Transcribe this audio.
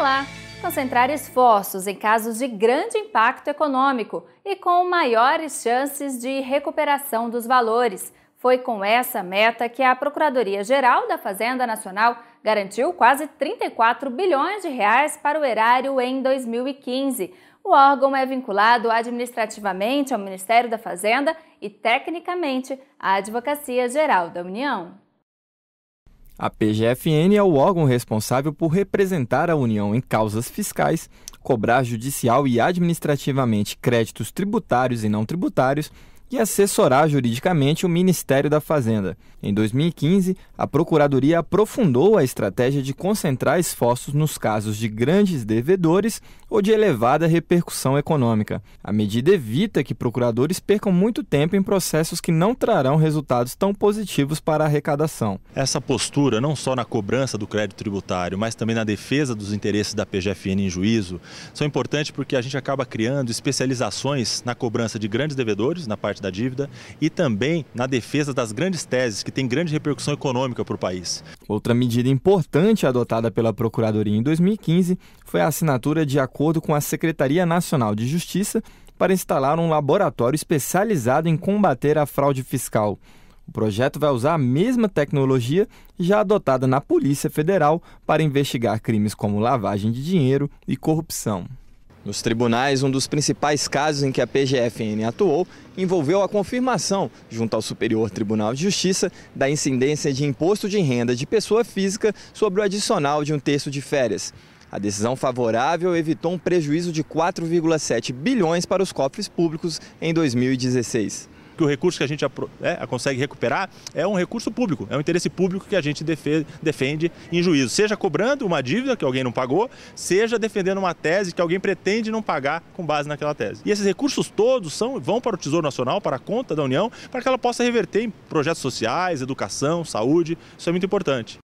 lá! concentrar esforços em casos de grande impacto econômico e com maiores chances de recuperação dos valores. Foi com essa meta que a Procuradoria-Geral da Fazenda Nacional garantiu quase 34 bilhões de reais para o erário em 2015. O órgão é vinculado administrativamente ao Ministério da Fazenda e tecnicamente à Advocacia Geral da União. A PGFN é o órgão responsável por representar a União em causas fiscais, cobrar judicial e administrativamente créditos tributários e não tributários e assessorar juridicamente o Ministério da Fazenda. Em 2015, a Procuradoria aprofundou a estratégia de concentrar esforços nos casos de grandes devedores ou de elevada repercussão econômica. A medida evita que procuradores percam muito tempo em processos que não trarão resultados tão positivos para a arrecadação. Essa postura, não só na cobrança do crédito tributário, mas também na defesa dos interesses da PGFN em juízo, são importantes porque a gente acaba criando especializações na cobrança de grandes devedores, na parte parte da dívida e também na defesa das grandes teses que têm grande repercussão econômica para o país. Outra medida importante adotada pela Procuradoria em 2015 foi a assinatura de acordo com a Secretaria Nacional de Justiça para instalar um laboratório especializado em combater a fraude fiscal. O projeto vai usar a mesma tecnologia já adotada na Polícia Federal para investigar crimes como lavagem de dinheiro e corrupção. Nos tribunais, um dos principais casos em que a PGFN atuou envolveu a confirmação, junto ao Superior Tribunal de Justiça, da incidência de imposto de renda de pessoa física sobre o adicional de um terço de férias. A decisão favorável evitou um prejuízo de 4,7 bilhões para os cofres públicos em 2016 que o recurso que a gente é, consegue recuperar é um recurso público, é um interesse público que a gente defende, em juízo, seja cobrando uma dívida que alguém não pagou, seja defendendo uma tese que alguém pretende não pagar com base naquela tese. E esses recursos todos são, vão para o Tesouro Nacional, para a conta da União, para que ela possa reverter em projetos sociais, educação, saúde. Isso é muito importante.